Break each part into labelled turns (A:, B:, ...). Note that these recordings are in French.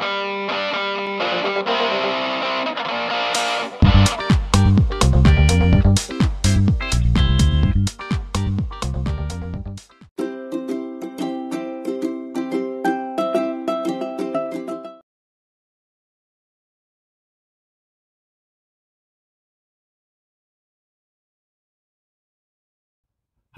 A: Música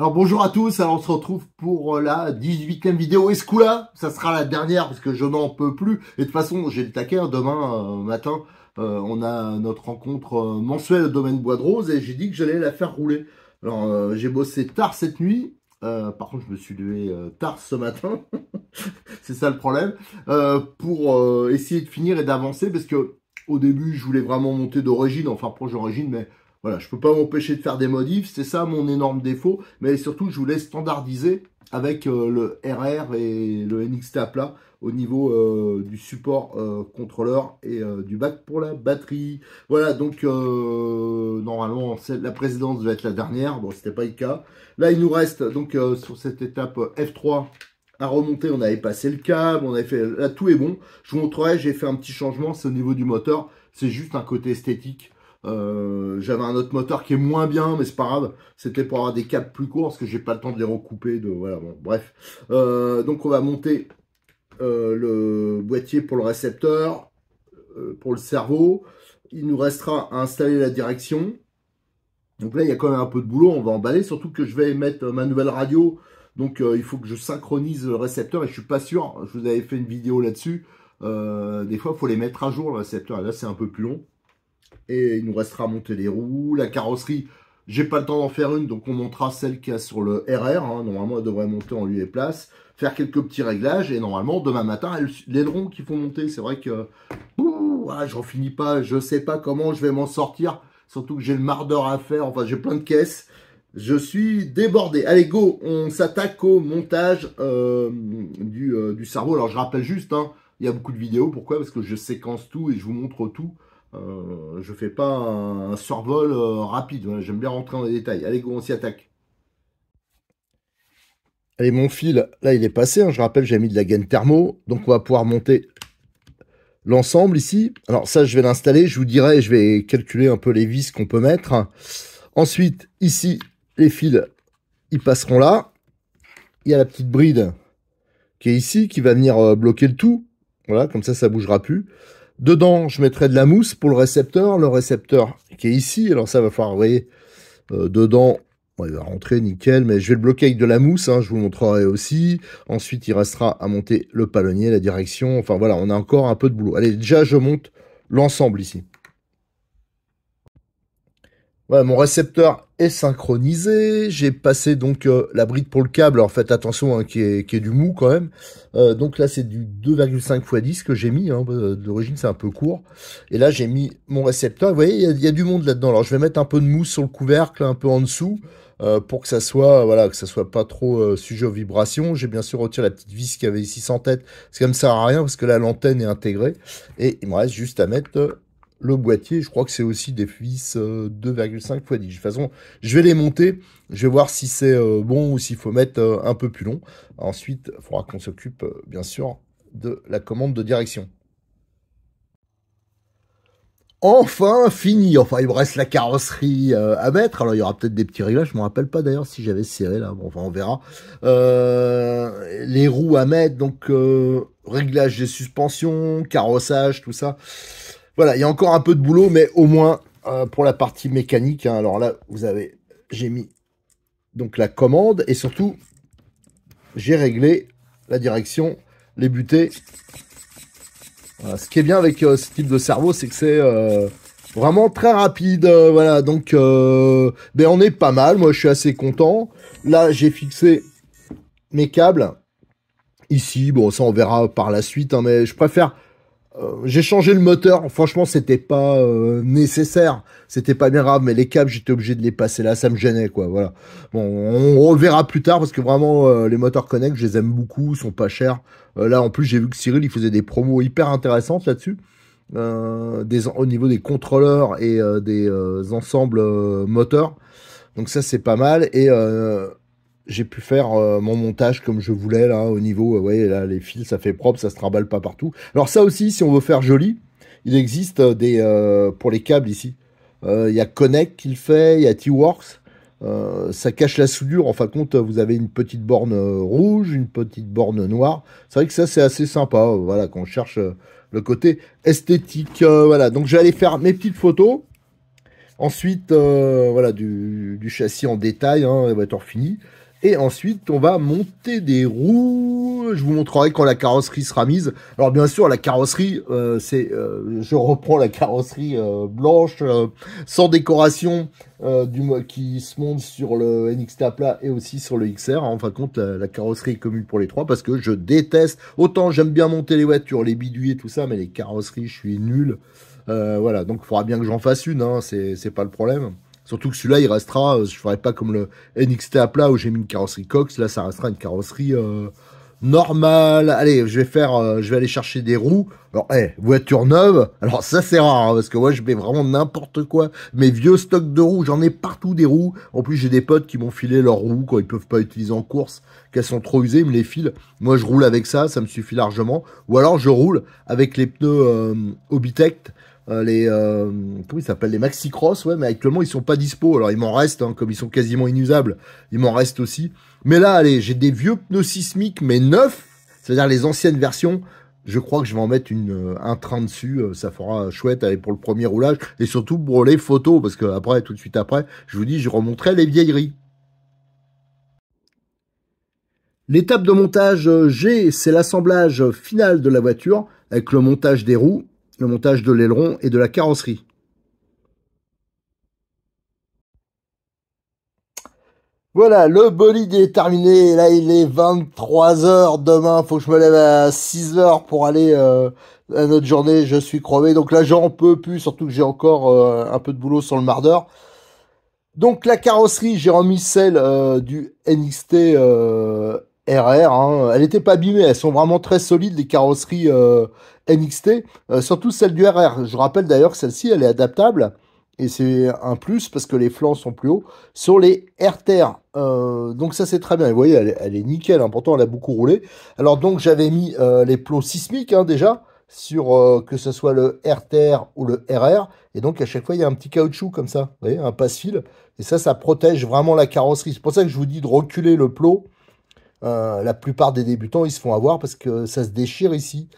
A: Alors bonjour à tous, alors on se retrouve pour euh, la 18e vidéo et ce coup-là, ça sera la dernière parce que je n'en peux plus. Et de toute façon, j'ai le taquet, demain euh, matin, euh, on a notre rencontre mensuelle au domaine Bois de Rose et j'ai dit que j'allais la faire rouler. Alors j'ai bossé tard cette nuit, par contre je me suis levé tard ce matin, c'est ça le problème, pour essayer de finir et d'avancer parce que au début je voulais vraiment monter d'origine, enfin proche d'origine, mais voilà, je peux pas m'empêcher de faire des modifs, c'est ça mon énorme défaut, mais surtout je voulais standardiser avec euh, le RR et le NXT à plat au niveau euh, du support euh, contrôleur et du bac pour la batterie. Voilà, donc normalement la présidence va être la dernière, bon c'était pas le cas. Là il nous reste donc sur cette étape F3 à remonter, on avait passé le câble, on avait fait, là tout est bon. Je vous montrerai, j'ai fait un petit changement, c'est au niveau du moteur, c'est juste un côté esthétique. Euh, j'avais un autre moteur qui est moins bien, mais c'est pas grave. C'était pour avoir des câbles plus courts, parce que j'ai pas le temps de les recouper. bon, bref. Euh, donc on va monter euh, le boîtier pour le récepteur, pour le cerveau. Il nous restera à installer la direction. Donc là, il y a quand même un peu de boulot, on va emballer, surtout que je vais mettre ma nouvelle radio. Donc il faut que je synchronise le récepteur et je suis pas sûr, je vous avais fait une vidéo là-dessus. des fois, il faut les mettre à jour le récepteur. là, c'est un peu plus long. Et il nous restera à monter les roues, la carrosserie. J'ai pas le temps d'en faire une, donc on montera celle qu'il y a sur le RR. Hein. Normalement, elle devrait monter en lieu et place. Faire quelques petits réglages. Et normalement, demain matin, les drones qu'il faut monter. C'est vrai que ouh, ah, j'en finis pas. Je sais pas comment je vais m'en sortir. Surtout que j'ai le mardeur à faire. Enfin, j'ai plein de caisses. Je suis débordé. Allez, go On s'attaque au montage euh, euh, du, cerveau. Alors, je rappelle juste, hein, il y a beaucoup de vidéos. Pourquoi Parce que je séquence tout et je vous montre tout. Euh, je fais pas un, survol euh, rapide. J'aime bien rentrer dans les détails. Allez, on s'y attaque. Allez, mon fil, là, il est passé. Hein, je rappelle, j'ai mis de la gaine thermo. Donc, on va pouvoir monter l'ensemble ici. Alors, ça, je vais l'installer. Je vous dirai, je vais calculer un peu les vis qu'on peut mettre. Ensuite, ici, les fils, ils passeront là. Il y a la petite bride qui est ici, qui va venir euh, bloquer le tout. Voilà, comme ça, ça bougera plus. Dedans, je mettrai de la mousse pour le récepteur. Le récepteur qui est ici, alors ça va falloir, vous voyez, euh, dedans, bon, il va rentrer, nickel, mais je vais le bloquer avec de la mousse, hein, je vous montrerai aussi. Ensuite, il restera à monter le palonnier, la direction. Enfin voilà, on a encore un peu de boulot. Allez, déjà, je monte l'ensemble ici. Voilà, mon récepteur est synchronisé. J'ai passé donc euh, la bride pour le câble. Alors faites attention, hein, qui, est, qui est du mou quand même. Euh, donc là, c'est du 2,5 x 10 que j'ai mis. Hein. Euh, d'origine, c'est un peu court. Et là, j'ai mis mon récepteur. Vous voyez, il y, a du monde là-dedans. Alors je vais mettre un peu de mousse sur le couvercle, un peu en dessous, pour que ça soit, voilà, que ça soit pas trop sujet aux vibrations. J'ai bien sûr retiré la petite vis qu'il y avait ici sans tête. C'est comme ça sert à rien parce que là, l'antenne est intégrée. Et il me reste juste à mettre le boîtier, je crois que c'est aussi des fils 2,5 euh, fois 10. De toute façon, je vais les monter, je vais voir si c'est euh, bon ou s'il faut mettre euh, un peu plus long. Ensuite, il faudra qu'on s'occupe, bien sûr, de la commande de direction. Enfin fini, enfin il me reste la carrosserie à mettre, alors il y aura peut-être des petits réglages, je me rappelle pas d'ailleurs si j'avais serré là, bon, enfin on verra. les roues à mettre, donc réglage des suspensions, carrossage, tout ça. Voilà, il y a encore un peu de boulot, mais au moins euh, pour la partie mécanique. Hein, alors là, vous avez, j'ai mis donc la commande et surtout j'ai réglé la direction, les butées. ce qui est bien avec euh, ce type de cerveau, c'est que c'est euh, vraiment très rapide. voilà, donc ben on est pas mal. Moi, je suis assez content. Là, j'ai fixé mes câbles ici. Bon, ça on verra par la suite, hein, mais je préfère euh, j'ai changé le moteur. Franchement, c'était pas euh, nécessaire, c'était pas bien grave. Mais les câbles, j'étais obligé de les passer là, ça me gênait quoi. Voilà. Bon, on reverra plus tard parce que vraiment euh, les moteurs Connect, je les aime beaucoup, ils sont pas chers. là, en plus, j'ai vu que Cyril, il faisait des promos hyper intéressantes là-dessus. des, au niveau des contrôleurs et des ensembles moteurs. Donc ça c'est pas mal. Et euh, j'ai pu faire euh, mon montage comme je voulais là au niveau Vous euh, ouais là les fils ça fait propre ça se trimballe pas partout alors ça aussi si on veut faire joli il existe euh, des pour les câbles ici il y a Connect qui le fait il y a T-Works ça cache la soudure en fin de compte vous avez une petite borne rouge une petite borne noire c'est vrai que ça c'est assez sympa voilà qu'on cherche le côté esthétique voilà donc j'allais faire mes petites photos Ensuite, voilà, du, châssis en détail, hein, la voiture fini et ensuite, on va monter des roues. Je vous montrerai quand la carrosserie sera mise. Alors bien sûr, la carrosserie, euh, c'est, euh, je reprends la carrosserie euh, blanche sans décoration du qui se monte sur le NXT et aussi sur le XR. En fin de compte, la, carrosserie est commune pour les trois parce que je déteste. Autant j'aime bien monter les voitures, les et tout ça, mais les carrosseries, je suis nul. voilà, donc il faudra bien que j'en fasse une. Hein. c'est pas le problème. Surtout que celui-là, il restera, euh, je ne ferai pas comme le NXT à plat où j'ai mis une carrosserie Cox. Là, ça restera une carrosserie euh, normale. Allez, je vais faire, euh, je vais aller chercher des roues. Alors, hé, eh, voiture neuve. Alors ça, c'est rare hein, parce que moi, je mets vraiment n'importe quoi. Mes vieux stocks de roues, j'en ai partout des roues. En plus, j'ai des potes qui m'ont filé leurs roues quand ils peuvent pas utiliser en course, qu'elles sont trop usées, ils me les filent. Moi, je roule avec ça, ça me suffit largement. Ou alors, je roule avec les pneus euh, Obitect euh, les euh, comment ils s'appellent les maxi cross ouais mais actuellement ils sont pas dispo alors il m'en reste hein, comme ils sont quasiment inusables il m'en reste aussi mais là allez j'ai des vieux pneus sismiques mais neufs c'est-à-dire les anciennes versions je crois que je vais en mettre une, euh, un train dessus, ça fera chouette pour le premier roulage, et surtout pour les photos, parce que après, tout de suite après, je vous dis, je remonterai les vieilleries. L'étape de montage G, c'est l'assemblage final de la voiture, avec le montage des roues, le montage de l'aileron et de la carrosserie. Voilà, le bolide est terminé. Là, il est 23h. Demain, faut que je me lève à 6 heures pour aller euh, à notre journée. Je suis crevé. Donc là, j'en peux plus, surtout que j'ai encore euh, un peu de boulot sur le mardeur. Donc la carrosserie, j'ai remis celle euh, du NXT RR. Hein. Elle n'était pas abîmée, elles sont vraiment très solides les carrosseries euh, NXT, euh, surtout celle du RR. Je rappelle d'ailleurs que celle-ci, elle est adaptable et c'est un plus parce que les flancs sont plus hauts sur les RTR. Euh, donc ça c'est très bien. vous voyez, elle, est nickel. Hein. Pourtant, elle a beaucoup roulé. Alors donc j'avais mis euh, les plots sismiques hein, déjà sur que ce soit le RTR ou le RR. Et donc à chaque fois, il y a un petit caoutchouc comme ça, vous voyez, un passe-fil. Et ça, ça protège vraiment la carrosserie. C'est pour ça que je vous dis de reculer le plot euh, la plupart des débutants, ils se font avoir parce que ça se déchire ici.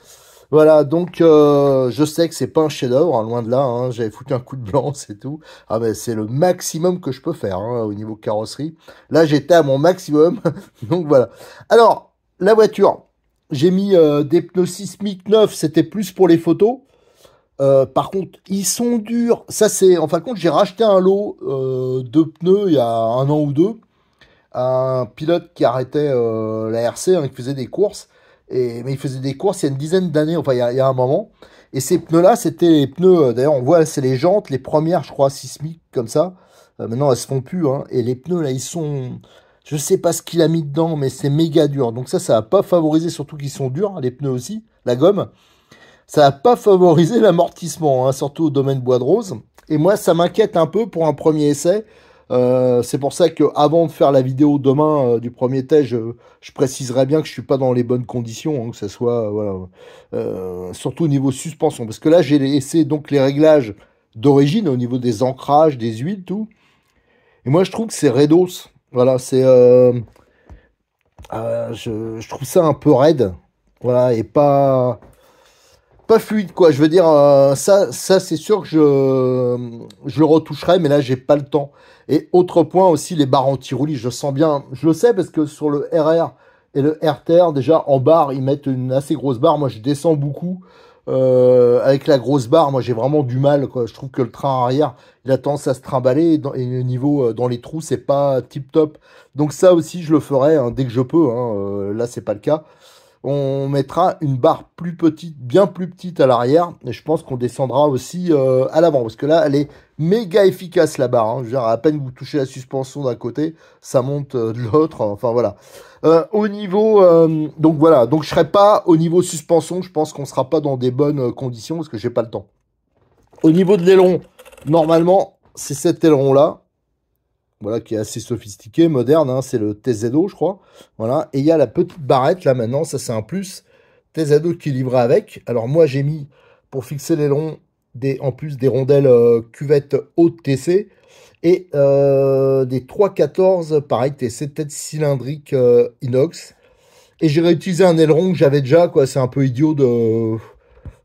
A: Voilà, donc euh, je sais que c'est pas un chef-d'œuvre, hein, loin de là. Hein, j'avais foutu un coup de blanc, c'est tout. Ah ben c'est le maximum que je peux faire hein, au niveau carrosserie. Là j'étais à mon maximum, donc voilà. Alors la voiture, j'ai mis euh, des pneus sismiques neufs, c'était plus pour les photos. par contre, ils sont durs. Ça c'est, en fin de compte, j'ai racheté un lot de pneus il y a un an ou deux un pilote qui arrêtait euh, la RC, hein, qui faisait des courses. Et, mais il faisait des courses il y a une dizaine d'années, enfin il y, a, il un moment. Et ces pneus-là, c'était les pneus, euh, d'ailleurs on voit, c'est les jantes, les premières, je crois, sismiques comme ça. Euh, maintenant, elles se font plus. Hein. et les pneus, là, ils sont... Je sais pas ce qu'il a mis dedans, mais c'est méga dur. Donc ça, ça n'a pas favorisé, surtout qu'ils sont durs, les pneus aussi, la gomme. Ça n'a pas favorisé l'amortissement, hein, surtout au domaine bois de rose. Et moi, ça m'inquiète un peu pour un premier essai. Euh, c'est pour ça que avant de faire la vidéo demain euh, du premier test, je, préciserai bien que je suis pas dans les bonnes conditions, hein, que ce soit euh, surtout au niveau suspension, parce que là j'ai laissé donc les réglages d'origine au niveau des ancrages, des huiles, tout. Et moi je trouve que c'est redos. Voilà, c'est je, je trouve ça un peu raide, voilà, et pas fluide quoi. Je veux dire euh, ça ça c'est sûr que je je le retoucherai mais là j'ai pas le temps. Et autre point aussi les barres anti-roulis, je sens bien, je le sais parce que sur le RR et le RTR déjà en barre, ils mettent une assez grosse barre. Moi je descends beaucoup. Euh, avec la grosse barre, moi j'ai vraiment du mal. Quoi. Je trouve que le train arrière, il a tendance à se trimballer et, dans, le niveau euh, dans les trous, c'est pas tip top. Donc ça aussi, je le ferai hein, dès que je peux. Hein, là, c'est pas le cas on mettra une barre plus petite, bien plus petite à l'arrière. Et je pense qu'on descendra aussi euh, à l'avant. Parce que là, elle est méga efficace la barre. Hein. à peine vous touchez la suspension d'un côté, ça monte euh, de l'autre. Enfin voilà. Euh, au niveau, donc voilà, donc je serai pas au niveau suspension. Je pense qu'on sera pas dans des bonnes conditions parce que j'ai pas le temps. Au niveau de l'aileron, normalement, c'est cet aileron là voilà, qui est assez sophistiqué, moderne, hein, c'est le TZO, je crois. Voilà, et il y a la petite barrette là maintenant, ça c'est un plus. TZO qui est livré avec. Alors moi j'ai mis pour fixer l'aileron, des, en plus des rondelles euh, cuvette haute TC et euh, des des 314 pareil TC tête cylindrique euh, inox. Et j'ai réutilisé un aileron que j'avais déjà, quoi. C'est un peu idiot de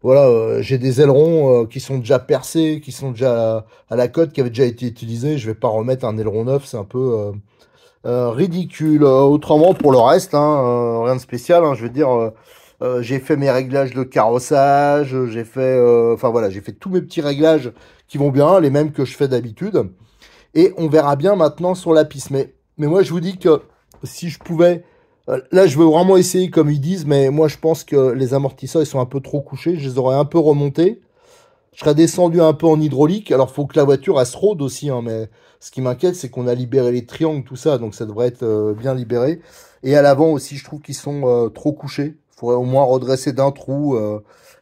A: voilà, euh, j'ai des ailerons euh, qui sont déjà percés, qui sont déjà à la cote, qui avaient déjà été utilisés. Je vais pas remettre un aileron neuf, c'est un peu euh, ridicule. autrement, pour le reste, hein, rien de spécial. Hein, je veux dire. j'ai fait mes réglages de carrossage, j'ai fait, enfin voilà, j'ai fait tous mes petits réglages qui vont bien, les mêmes que je fais d'habitude. Et on verra bien maintenant sur la piste. Mais, mais moi, je vous dis que si je pouvais euh, là, je veux vraiment essayer comme ils disent, mais moi, je pense que les amortisseurs, ils sont un peu trop couchés. Je les aurais un peu remontés. Je serais descendu un peu en hydraulique. Alors, faut que la voiture, elle se rôde aussi. Hein, mais ce qui m'inquiète, c'est qu'on a libéré les triangles, tout ça. Donc, ça devrait être euh, bien libéré. Et à l'avant aussi, je trouve qu'ils sont euh, trop couchés. Il faudrait au moins redresser d'un trou.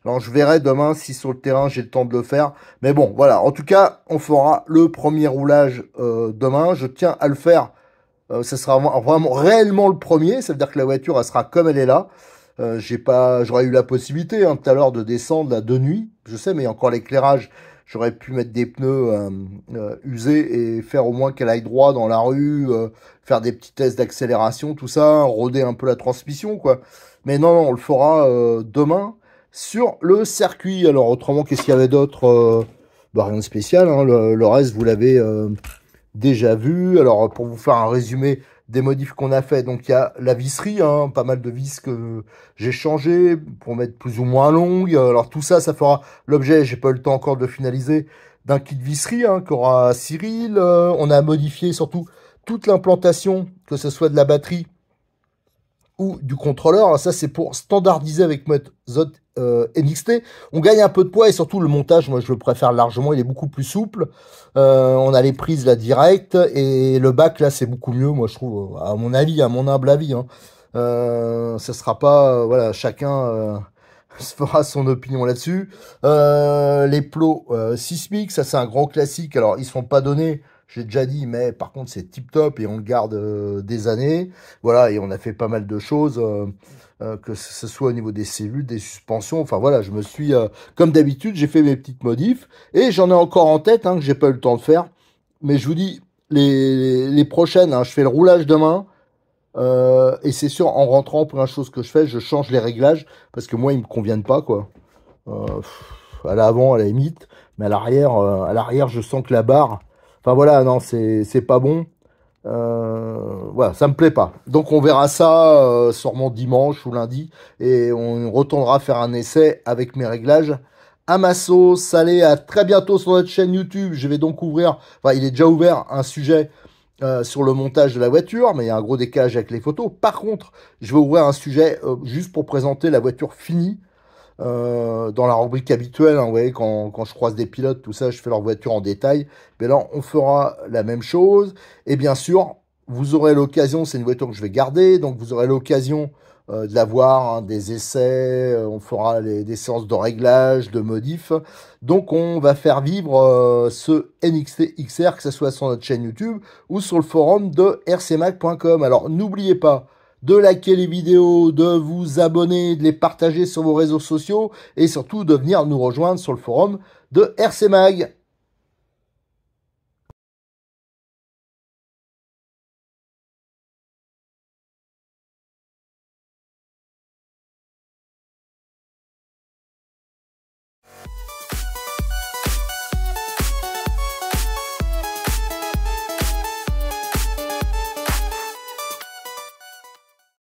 A: Alors, je verrai demain si sur le terrain, j'ai le temps de le faire. Mais bon, voilà. En tout cas, on fera le premier roulage demain. Je tiens à le faire euh, ce sera vraiment réellement le premier, ça veut dire que la voiture elle sera comme elle est là. Euh, j'ai pas, j'aurais eu la possibilité hein, tout à l'heure de descendre à de nuit, je sais, mais encore l'éclairage. J'aurais pu mettre des pneus euh, euh, usés et faire au moins qu'elle aille droit dans la rue, faire des petits tests d'accélération, tout ça, roder un peu la transmission, quoi. Mais non, non on le fera demain sur le circuit. Alors autrement, qu'est-ce qu'il y avait d'autre bah, Rien de spécial. Hein. le, reste, vous l'avez déjà vu. Alors pour vous faire un résumé des modifs qu'on a fait, donc il y a la visserie, hein, pas mal de vis que j'ai changé pour mettre plus ou moins longue. Alors tout ça, ça fera l'objet, j'ai pas eu le temps encore de finaliser, d'un kit visserie hein, qu'aura Cyril. Euh, on a modifié surtout toute l'implantation, que ce soit de la batterie ou du contrôleur. Hein. Ça, c'est pour standardiser avec mode euh, NXT. On gagne un peu de poids et surtout le montage, moi je le préfère largement, il est beaucoup plus souple. Euh, on a les prises là direct et le bac là c'est beaucoup mieux, moi je trouve, euh, à mon avis, à mon humble avis. Hein. Euh, ça sera pas, voilà, chacun se fera son opinion là-dessus. les plots sismiques, ça c'est un grand classique. Alors ils sont pas donnés j'ai déjà dit, mais par contre c'est tip top et on le garde euh, des années. Voilà, et on a fait pas mal de choses, euh, euh, que ce soit au niveau des cellules, des suspensions. Enfin voilà, je me suis, comme d'habitude, j'ai fait mes petites modifs et j'en ai encore en tête hein, que j'ai pas eu le temps de faire. Mais je vous dis, les, prochaines, hein, je fais le roulage demain. et c'est sûr, en rentrant, pour la chose que je fais, je change les réglages parce que moi, ils me conviennent pas, quoi. à l'avant, à la limite, mais à l'arrière, à l'arrière, je sens que la barre, Enfin voilà, non, c'est pas bon. Euh, voilà, ça me plaît pas. Donc on verra ça euh, sûrement dimanche ou lundi et on retournera faire un essai avec mes réglages Amasso, ma à très bientôt sur notre chaîne YouTube. Je vais donc ouvrir, enfin il est déjà ouvert un sujet euh, sur le montage de la voiture, mais il y a un gros décalage avec les photos. Par contre, je vais ouvrir un sujet juste pour présenter la voiture finie euh, dans la rubrique habituelle, hein, vous voyez, quand, je croise des pilotes, tout ça, je fais leur voiture en détail. Mais là, on fera la même chose. Et bien sûr, vous aurez l'occasion, c'est une voiture que je vais garder, donc vous aurez l'occasion euh, de la voir, hein, des essais, euh, on fera les, des séances de réglage, de modif. Donc on va faire vivre ce NXT XR, que ce soit sur notre chaîne YouTube ou sur le forum de rcmac.com. Alors n'oubliez pas, de liker les vidéos, de vous abonner, de les partager sur vos réseaux sociaux et surtout de venir nous rejoindre sur le forum de RC